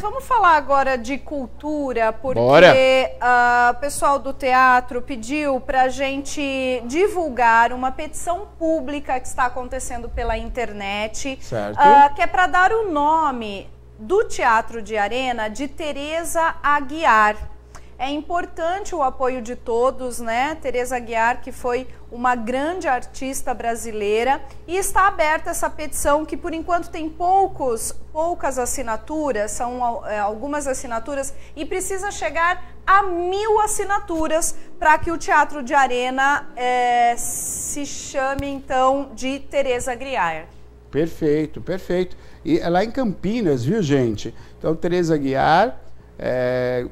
Vamos falar agora de cultura, porque ah, o pessoal do teatro pediu para a gente divulgar uma petição pública que está acontecendo pela internet, uh, que é para dar o nome do Teatro de Arena de Teresa Aguiar. É importante o apoio de todos, né? Tereza Guiar, que foi uma grande artista brasileira, e está aberta essa petição que por enquanto tem poucos, poucas assinaturas, são é, algumas assinaturas e precisa chegar a mil assinaturas para que o Teatro de Arena é, se chame então de Tereza Guiar. Perfeito, perfeito. E é lá em Campinas, viu gente? Então Tereza Guiar é,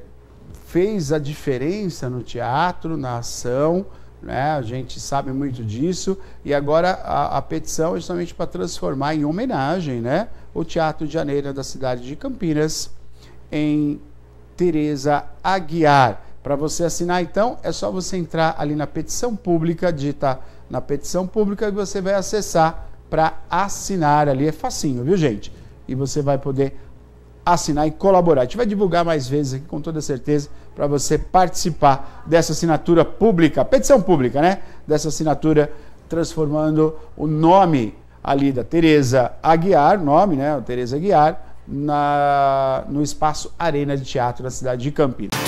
fez a diferença no teatro, na ação, né? a gente sabe muito disso, e agora a, a petição é justamente para transformar em homenagem né? o Teatro de Janeiro da cidade de Campinas em Tereza Aguiar. Para você assinar, então, é só você entrar ali na petição pública, digitar na petição pública e você vai acessar para assinar ali. É facinho, viu, gente? E você vai poder assinar e colaborar. A gente vai divulgar mais vezes aqui, com toda certeza, para você participar dessa assinatura pública, petição pública, né? Dessa assinatura, transformando o nome ali da Tereza Aguiar, nome, né? Tereza Aguiar, na, no espaço Arena de Teatro da cidade de Campinas.